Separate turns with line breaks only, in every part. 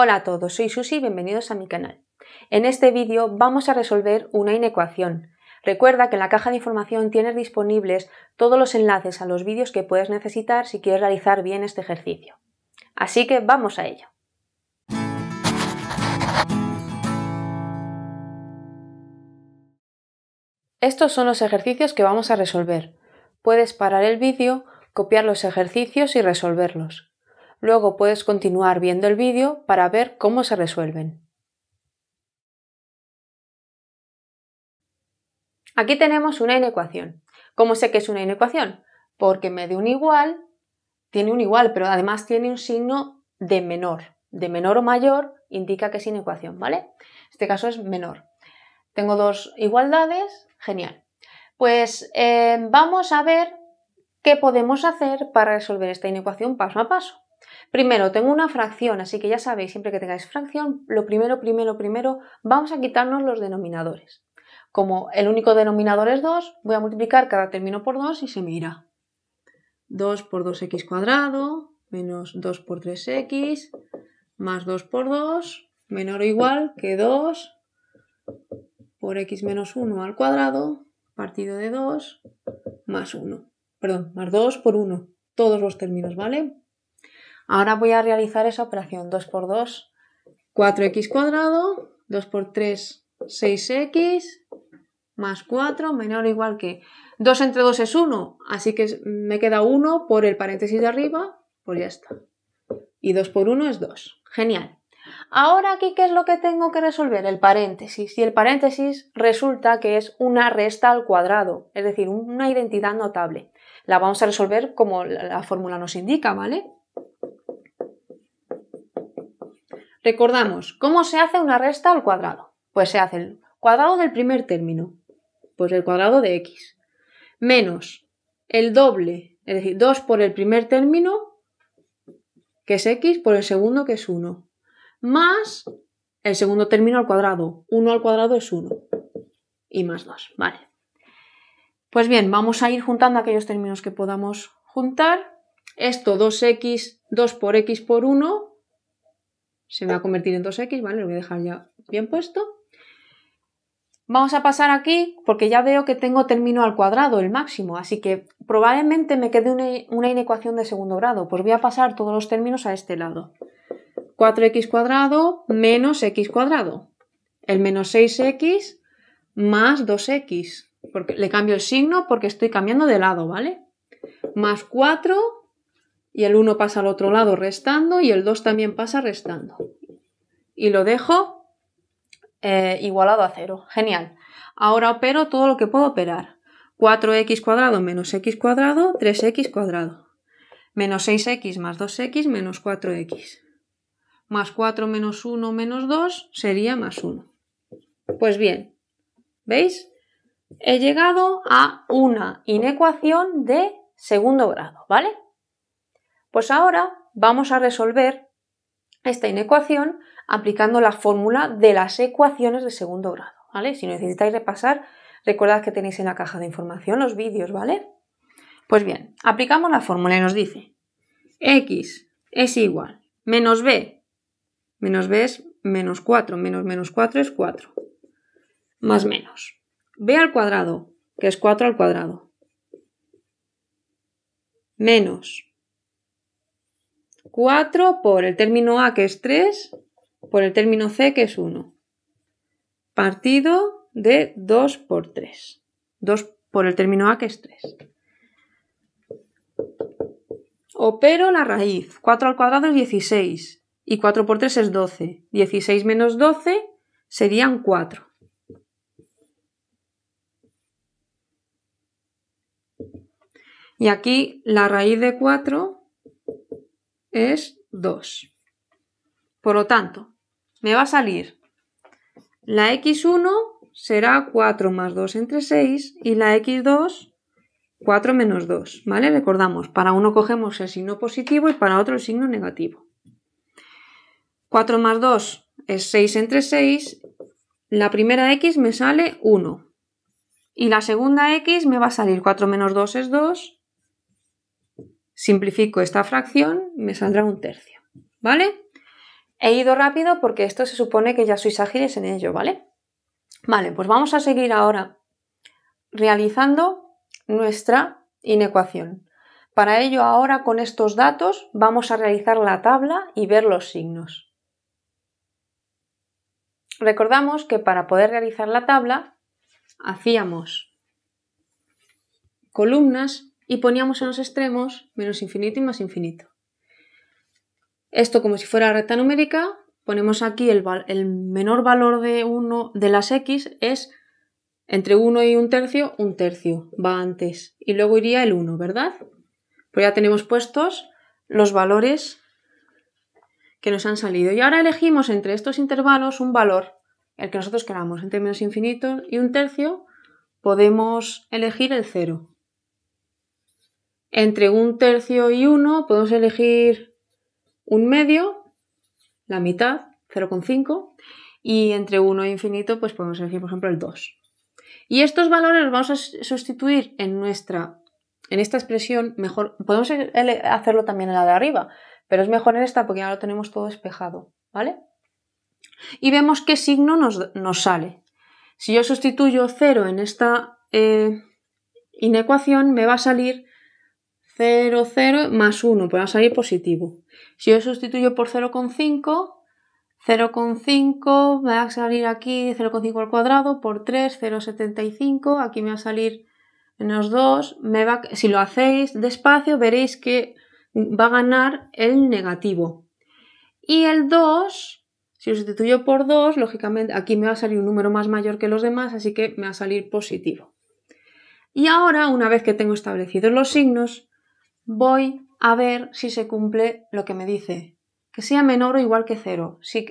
Hola a todos, soy Susi y bienvenidos a mi canal. En este vídeo vamos a resolver una inecuación. Recuerda que en la caja de información tienes disponibles todos los enlaces a los vídeos que puedes necesitar si quieres realizar bien este ejercicio. Así que vamos a ello. Estos son los ejercicios que vamos a resolver. Puedes parar el vídeo, copiar los ejercicios y resolverlos. Luego puedes continuar viendo el vídeo para ver cómo se resuelven. Aquí tenemos una inecuación. ¿Cómo sé que es una inecuación? Porque me dio un igual, tiene un igual, pero además tiene un signo de menor. De menor o mayor indica que es inecuación, ¿vale? este caso es menor. Tengo dos igualdades, genial. Pues eh, vamos a ver qué podemos hacer para resolver esta inecuación paso a paso. Primero, tengo una fracción, así que ya sabéis, siempre que tengáis fracción, lo primero, primero, primero, vamos a quitarnos los denominadores. Como el único denominador es 2, voy a multiplicar cada término por 2 y se me irá. 2 por 2x cuadrado, menos 2 por 3x, más 2 por 2, menor o igual que 2 por x menos 1 al cuadrado, partido de 2, más 1. Perdón, más 2 por 1. Todos los términos, ¿vale? Ahora voy a realizar esa operación 2 por 2, 4x cuadrado, 2 por 3, 6x, más 4 menor o igual que 2 entre 2 es 1, así que me queda 1 por el paréntesis de arriba, pues ya está. Y 2 por 1 es 2. Genial. Ahora aquí, ¿qué es lo que tengo que resolver? El paréntesis. Y el paréntesis resulta que es una resta al cuadrado, es decir, una identidad notable. La vamos a resolver como la fórmula nos indica, ¿vale? Recordamos, ¿cómo se hace una resta al cuadrado? Pues se hace el cuadrado del primer término, pues el cuadrado de x, menos el doble, es decir, 2 por el primer término, que es x, por el segundo, que es 1, más el segundo término al cuadrado, 1 al cuadrado es 1, y más 2, vale. Pues bien, vamos a ir juntando aquellos términos que podamos juntar. Esto 2x, 2 por x por 1, se me va a convertir en 2x, vale, lo voy a dejar ya bien puesto. Vamos a pasar aquí porque ya veo que tengo término al cuadrado, el máximo, así que probablemente me quede una, inecuación de segundo grado, pues voy a pasar todos los términos a este lado. 4x cuadrado menos x cuadrado. El menos 6x más 2x. Porque le cambio el signo porque estoy cambiando de lado, ¿vale? Más 4 y el 1 pasa al otro lado restando y el 2 también pasa restando. Y lo dejo eh, igualado a 0. Genial. Ahora opero todo lo que puedo operar. 4x cuadrado menos x cuadrado, 3x cuadrado. Menos 6x más 2x menos 4x. Más 4 menos 1 menos 2 sería más 1. Pues bien, ¿veis? He llegado a una inecuación de segundo grado, ¿vale? Pues ahora vamos a resolver esta inecuación aplicando la fórmula de las ecuaciones de segundo grado, ¿vale? Si necesitáis repasar, recordad que tenéis en la caja de información los vídeos, ¿vale? Pues bien, aplicamos la fórmula y nos dice x es igual menos b, menos b es menos 4, menos menos 4 es 4, más menos b al cuadrado, que es 4 al cuadrado, menos 4 por el término A que es 3 por el término C que es 1. Partido de 2 por 3. 2 por el término A que es 3. Opero la raíz. 4 al cuadrado es 16 y 4 por 3 es 12. 16 menos 12 serían 4. Y aquí la raíz de 4 es 2. Por lo tanto, me va a salir la x1 será 4 más 2 entre 6 y la x2 4 menos 2, ¿vale? Recordamos, para uno cogemos el signo positivo y para otro el signo negativo. 4 más 2 es 6 entre 6, la primera x me sale 1 y la segunda x me va a salir 4 menos 2 es 2 Simplifico esta fracción, me saldrá un tercio, ¿vale? He ido rápido porque esto se supone que ya sois ágiles en ello, ¿vale? Vale, pues vamos a seguir ahora realizando nuestra inecuación. Para ello ahora con estos datos vamos a realizar la tabla y ver los signos. Recordamos que para poder realizar la tabla hacíamos columnas y poníamos en los extremos menos infinito y más infinito. Esto como si fuera recta numérica, ponemos aquí el, menor valor de de las x es entre 1 y un tercio, un tercio va antes y luego iría el 1, ¿verdad? Pues ya tenemos puestos los valores que nos han salido. Y ahora elegimos entre estos intervalos un valor, el que nosotros queramos, entre menos infinito y un tercio, podemos elegir el 0. Entre un tercio y uno podemos elegir un medio, la mitad, 0,5, y entre 1 e infinito pues podemos elegir, por ejemplo, el 2. Y estos valores los vamos a sustituir en nuestra, en esta expresión, mejor, podemos e-, hacerlo también en la de arriba, pero es mejor en esta porque ya lo tenemos todo despejado, ¿vale? Y vemos qué signo nos, nos sale. Si yo sustituyo 0 en esta eh, inecuación, me va a salir 0, 0 más 1, pues va a salir positivo. Si yo sustituyo por 0,5, 0,5 me va a salir aquí 0,5 al cuadrado por 3, 0,75, aquí me va a salir menos 2. Me va, si lo hacéis despacio veréis que va a ganar el negativo. Y el 2, si lo sustituyo por 2, lógicamente aquí me va a salir un número más mayor que los demás, así que me va a salir positivo. Y ahora, una vez que tengo establecidos los signos, voy a ver si se cumple lo que me dice. Que sea menor o igual que cero. Si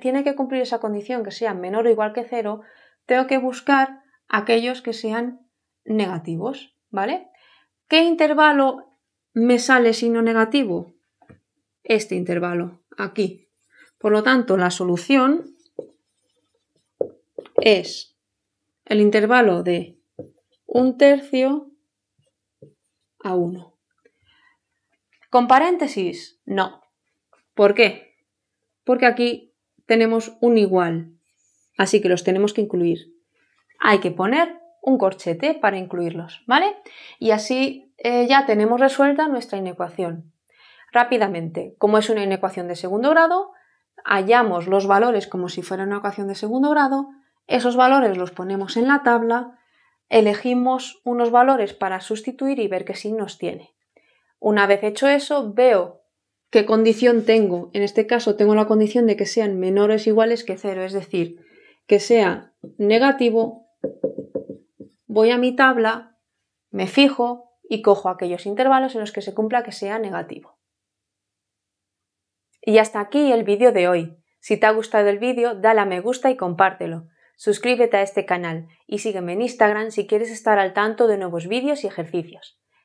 tiene que cumplir esa condición, que sea menor o igual que cero, tengo que buscar aquellos que sean negativos, ¿vale? ¿Qué intervalo me sale si no negativo? Este intervalo, aquí. Por lo tanto, la solución es el intervalo de un tercio a uno. ¿Con paréntesis? No. ¿Por qué? Porque aquí tenemos un igual, así que los tenemos que incluir. Hay que poner un corchete para incluirlos, ¿vale? Y así eh, ya tenemos resuelta nuestra inecuación. Rápidamente, como es una inecuación de segundo grado, hallamos los valores como si fuera una ecuación de segundo grado, esos valores los ponemos en la tabla, elegimos unos valores para sustituir y ver qué signos tiene. Una vez hecho eso, veo qué condición tengo. En este caso, tengo la condición de que sean menores o iguales que cero, es decir, que sea negativo. Voy a mi tabla, me fijo y cojo aquellos intervalos en los que se cumpla que sea negativo. Y hasta aquí el vídeo de hoy. Si te ha gustado el vídeo, dale a me gusta y compártelo. Suscríbete a este canal y sígueme en Instagram si quieres estar al tanto de nuevos vídeos y ejercicios.